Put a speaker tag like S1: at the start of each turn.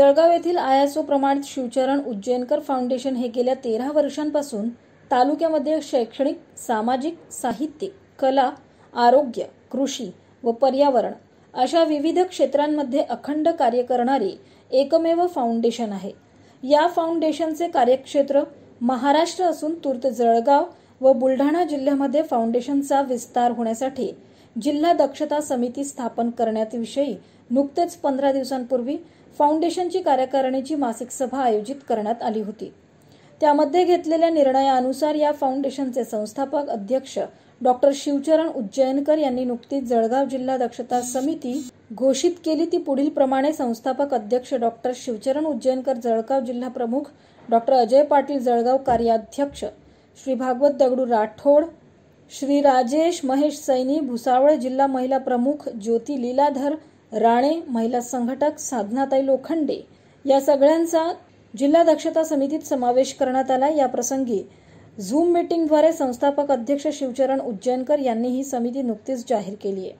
S1: जळगाव येथील आयासो प्रमाणित शिवचरण उज्जैनकर फाउंडेशन हे गेल्या तेरा वर्षांपासून तालुक्यामध्ये शैक्षणिक सामाजिक साहित्यिक कला आरोग्य कृषी व पर्यावरण अशा विविध क्षेत्रांमध्ये अखंड कार्य करणारे एकमेव फाउंडेशन आहे या फाउंडेशनचे कार्यक्षेत्र महाराष्ट्र असून तूर्त जळगाव व बुलढाणा जिल्ह्यामध्ये फाउंडेशनचा विस्तार होण्यासाठी जिल्हा दक्षता समिती स्थापन करण्याविषयी नुकतेच पंधरा दिवसांपूर्वी फाउंडेशनची कार्यकारिणीची मासिक सभा आयोजित करण्यात आली होती त्यामध्ये घेतलेल्या निर्णयानुसार या फाउंडेशनचे संस्थापक अध्यक्ष डॉक्टर शिवचरण उज्जैनकर यांनी नुकतीच जळगाव जिल्हा दक्षता समिती घोषित केली ती पुढील प्रमाणे संस्थापक अध्यक्ष डॉक्टर शिवचरण उज्जैनकर जळगाव जिल्हा प्रमुख डॉक्टर अजय पाटील जळगाव कार्याध्यक्ष श्री भागवत दगडू राठोड श्री राजेश महेश सैनी भुसावळ जिल्हा महिला प्रमुख ज्योती लीलाधर राणे महिला संघटक साधनाताई लोखंडे या सगळ्यांचा जिल्हा दक्षता समितीत समावेश करण्यात आला या प्रसंगी झूम मीटिंगद्वारे संस्थापक अध्यक्ष शिवचरण उज्जैनकर यांनी ही समिती नुकतीच जाहीर केली आहे